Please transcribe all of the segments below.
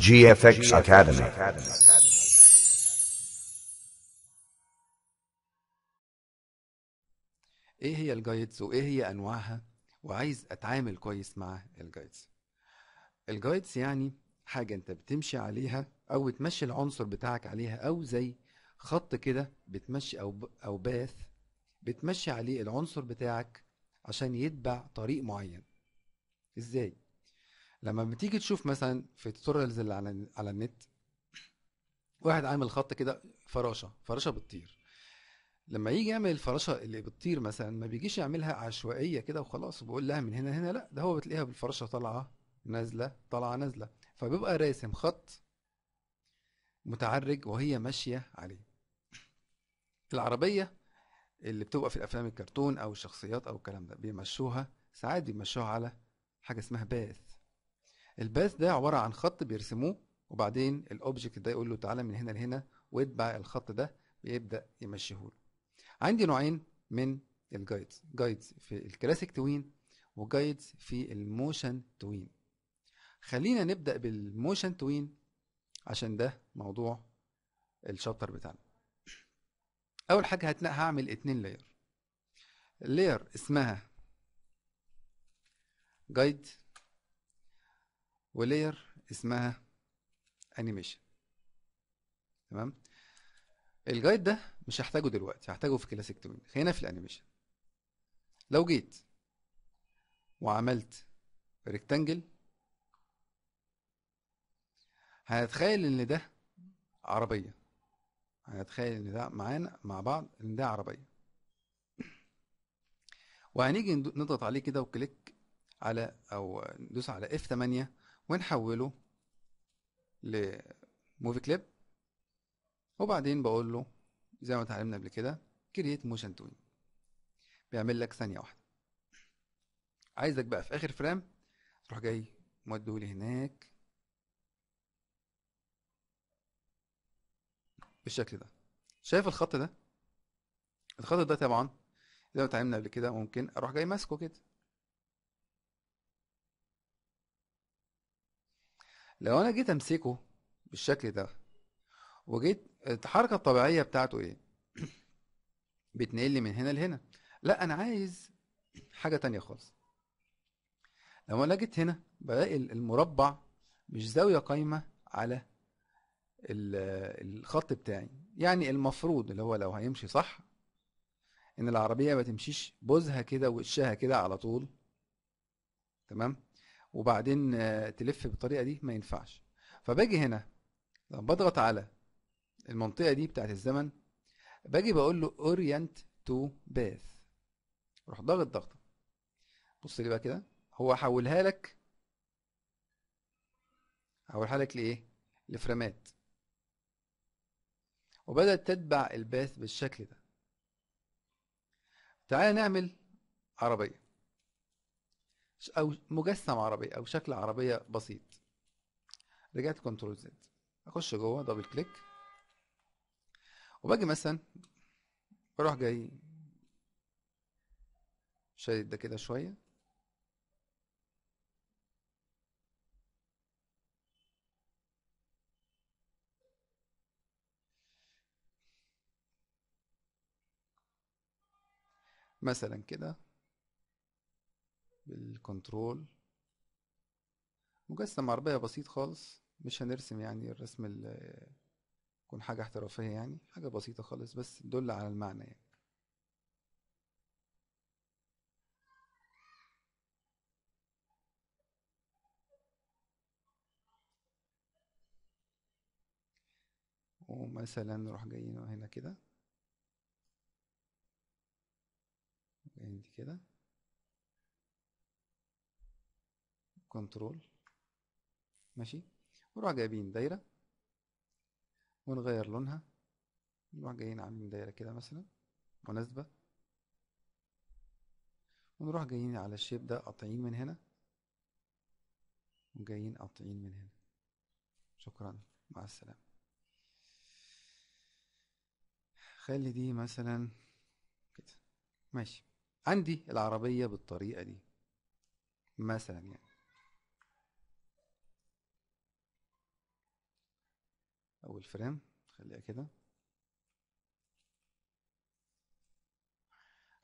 جي اف اكس ايه هي الجايدز وايه هي انواعها وعايز اتعامل كويس مع الجايدز الجايدز يعني حاجه انت بتمشي عليها او بتمشي العنصر بتاعك عليها او زي خط كده بتمشي او او باث بتمشي عليه العنصر بتاعك عشان يتبع طريق معين ازاي لما بتيجي تشوف مثلا في التوتوريالز اللي على على النت واحد عامل خط كده فراشه فراشه بتطير لما يجي يعمل الفراشه اللي بتطير مثلا ما بيجيش يعملها عشوائيه كده وخلاص وبيقول لها من هنا هنا لا ده هو بتلاقيها بالفراشه طالعه نازله طالعه نازله فبيبقى راسم خط متعرج وهي ماشيه عليه العربيه اللي بتبقى في الافلام الكرتون او الشخصيات او الكلام ده بيمشوها ساعات بيمشوها على حاجه اسمها باث الباث ده عباره عن خط بيرسموه وبعدين الاوبجكت ده يقول له تعالى من هنا لهنا واتبع الخط ده بيبدا يمشيهوله عندي نوعين من الجايدز جايدز في الكلاسيك توين وجايدز في الموشن توين خلينا نبدا بالموشن توين عشان ده موضوع الشابتر بتاعنا اول حاجه هتلاقي هعمل اتنين لاير لاير اسمها جايد ولير اسمها انيميشن تمام الجايد ده مش هحتاجه دلوقتي هحتاجه في كلاسيك توين خلينا في الانيميشن لو جيت وعملت ريكتانجل هنتخيل ان ده عربيه هنتخيل ان ده معانا مع بعض ان ده عربيه وهنيجي نضغط عليه كده وكليك على او ندوس علي اف F8 ونحوله لموفي كليب وبعدين بقول له زي ما اتعلمنا قبل كده كرييت موشن تون بيعمل لك ثانية واحدة عايزك بقى في آخر فريم تروح جاي موديهولي هناك بالشكل ده شايف الخط ده الخط ده طبعا زي ما اتعلمنا قبل كده ممكن اروح جاي ماسكه كده لو انا جيت امسكه بالشكل ده وجيت الحركه الطبيعيه بتاعته ايه بتنقل لي من هنا لهنا لا انا عايز حاجه تانية خالص لو انا جيت هنا بلاقي المربع مش زاويه قايمه على الخط بتاعي يعني المفروض اللي هو لو هيمشي صح ان العربيه ما تمشيش بوزها كده ووشها كده على طول تمام وبعدين آه، تلف بالطريقه دي ما ينفعش فباجي هنا لما بضغط على المنطقه دي بتاعت الزمن باجي بقول له اورينت تو باث روح ضاغط ضغطه بص لي بقى كده هو حولها لك حولها لك لايه لفريمات وبدأت تتبع الباث بالشكل ده تعالى نعمل عربية او مجسم عربي او شكل عربيه بسيط رجعت كنترول زد اخش جوه دبل كليك وباجي مثلا بروح جاي شايل ده كده شويه مثلا كده بالكنترول مجسم عربية بسيط خالص مش هنرسم يعني الرسم اللي يكون حاجة احترافية يعني حاجة بسيطة خالص بس تدل على المعنى يعني ومثلا نروح جايين هنا كده جايين كده كنترول ماشي ونروح جايبين دايرة ونغير لونها نروح جايين عاملين دايرة كده مثلا مناسبة ونروح جايين على الشيب ده قاطعين من هنا وجايين قاطعين من هنا شكرا مع السلامة خلي دي مثلا كده ماشي عندي العربية بالطريقة دي مثلا يعني اول فريم خليها كده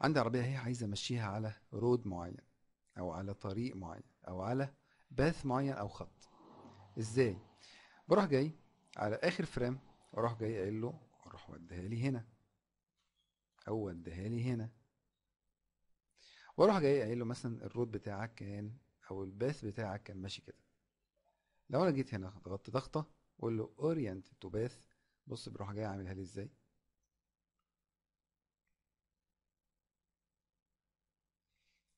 عندي عربيه هي عايزه امشيها على رود معين او على طريق معين او على باث معين او خط ازاي بروح جاي على اخر فريم اروح جاي قايل له اروح وديها لي هنا او وديها لي هنا واروح جاي قايل له مثلا الرود بتاعك كان او الباث بتاعك كان ماشي كده لو انا جيت هنا ضغطت ضغطه قول له اورينت تو باث بص بروح جاي عاملها لي ازاي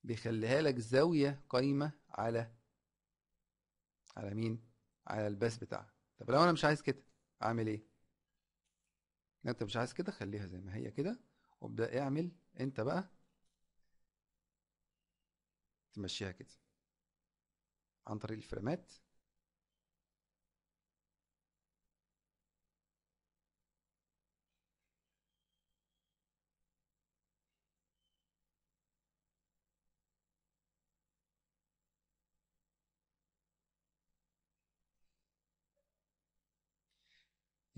بيخليها لك زاوية قايمة على على مين؟ على الباس بتاعها طب لو انا مش عايز كده اعمل ايه؟ انت مش عايز كده خليها زي ما هي كده وابدا اعمل انت بقى تمشيها كده عن طريق الفريمات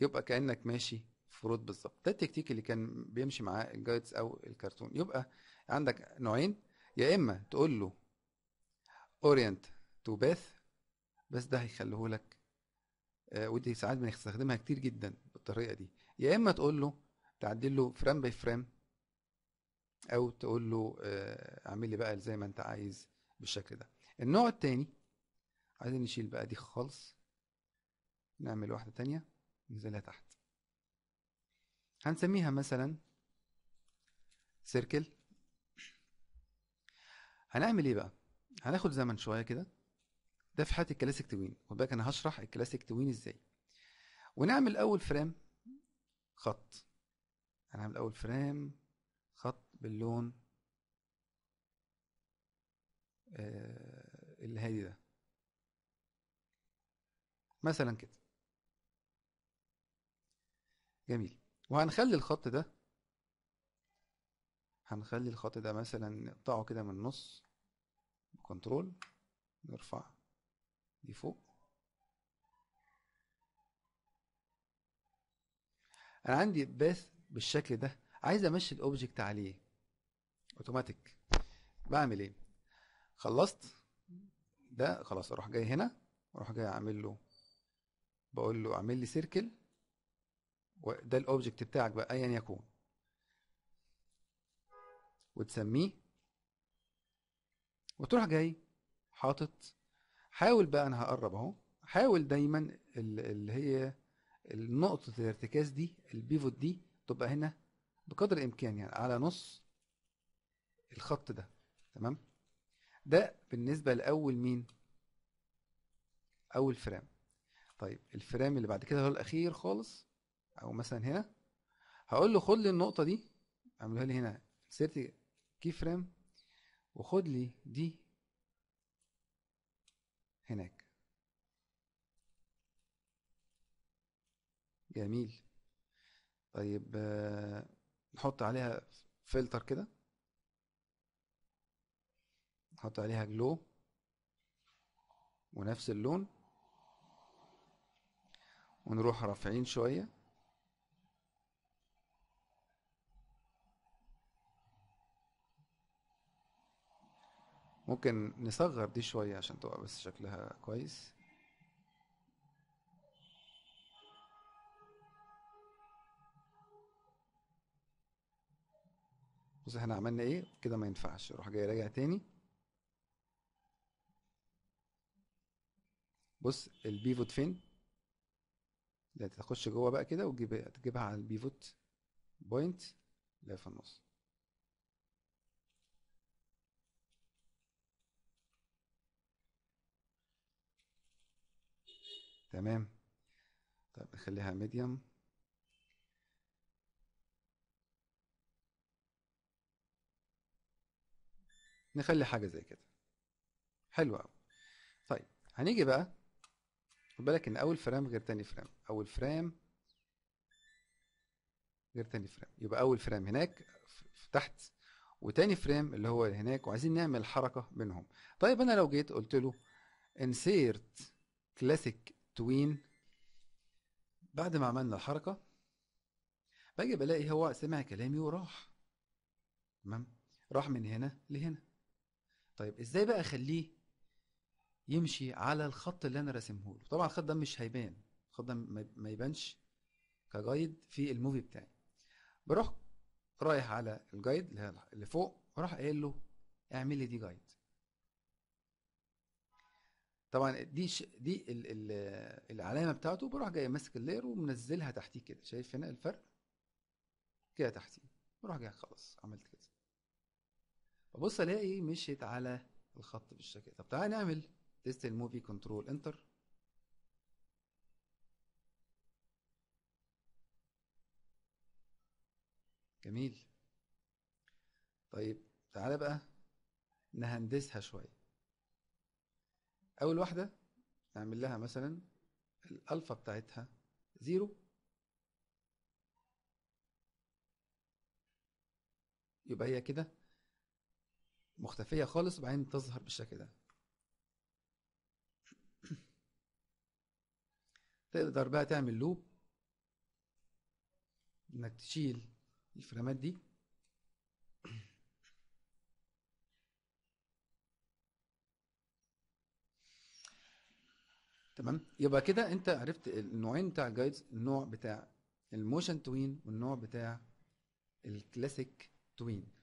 يبقى كانك ماشي رود بالظبط ده التكتيك اللي كان بيمشي معاه الجايدز او الكرتون يبقى عندك نوعين يا اما تقول له اورينت تو باث بس ده هيخليه لك آه، ودي ساعات بنستخدمها كتير جدا بالطريقه دي يا اما تقول له تعدل له فريم باي فريم او تقول له آه، اعمل لي بقى زي ما انت عايز بالشكل ده النوع التاني عايزين نشيل بقى دي خالص نعمل واحده تانية ننزلها تحت هنسميها مثلا سيركل هنعمل ايه بقى هناخد زمن شويه كده ده في حاله الكلاسيك توين خد بالك انا هشرح الكلاسيك توين ازاي ونعمل اول فريم خط هنعمل اول فريم خط باللون آه، الهادي ده مثلا كده جميل وهنخلي الخط ده هنخلي الخط ده مثلا نقطعه كده من النص كنترول نرفع دي فوق انا عندي باث بالشكل ده عايز امشي الاوبجكت عليه اوتوماتيك بعمل ايه خلصت ده خلاص اروح جاي هنا اروح جاي اعمل له بقول له اعمل لي سيركل ده الاوبجكت بتاعك بقى ايا يكون وتسميه وتروح جاي حاطط حاول بقى انا هقرب اهو حاول دايما اللي هي نقطة الارتكاز دي البيفوت دي تبقى هنا بقدر الامكان يعني على نص الخط ده تمام ده بالنسبة لأول مين أول فرام طيب الفرام اللي بعد كده هو الأخير خالص او مثلا هنا هقول له خد لي النقطه دي اعملها لي هنا انسيرت كي فريم وخد لي دي هناك جميل طيب آه، نحط عليها فلتر كده نحط عليها جلو ونفس اللون ونروح رافعين شويه ممكن نصغر دي شوية عشان تبقى بس شكلها كويس بص احنا عملنا ايه كده ما ينفعش اروح جاي راجع تاني بص البيفوت فين لا تخش جوه بقى كده وتجيبها على البيفوت بوينت اللي في النص تمام طيب نخليها ميديوم نخلي حاجه زي كده حلو قوي طيب هنيجي بقى خد بالك ان اول فريم غير تاني فريم اول فريم غير تاني فريم يبقى اول فريم هناك تحت وتاني فريم اللي هو هناك وعايزين نعمل حركه بينهم طيب انا لو جيت قلت له insert classic توين بعد ما عملنا الحركة باجي بلاقي هو سمع كلامي وراح تمام راح من هنا لهنا طيب ازاي بقى اخليه يمشي على الخط اللي انا راسمه له طبعا الخط ده مش هيبان الخط ده ما يبانش كجايد في الموفي بتاعي بروح رايح على الجايد اللي فوق وراح قايل له اعمل لي دي جايد طبعا دي ش... دي ال... ال... العلامه بتاعته بروح جاي ماسك اللير ومنزلها تحتيه كده شايف هنا الفرق كده تحتيه بروح جاي خلاص عملت كده ببص الاقي مشيت على الخط بالشكل طب تعالى نعمل تيست الموفي كنترول انتر جميل طيب تعالى بقى نهندسها شويه اول واحده نعمل لها مثلا الالفا بتاعتها زيرو يبقى هي كده مختفيه خالص وبعدين تظهر بالشكل ده تقدر بقى تعمل لوب انك تشيل الفريمات دي تمام يبقى كده انت عرفت النوعين بتاع الجايدز النوع بتاع الموشن توين والنوع بتاع الكلاسيك توين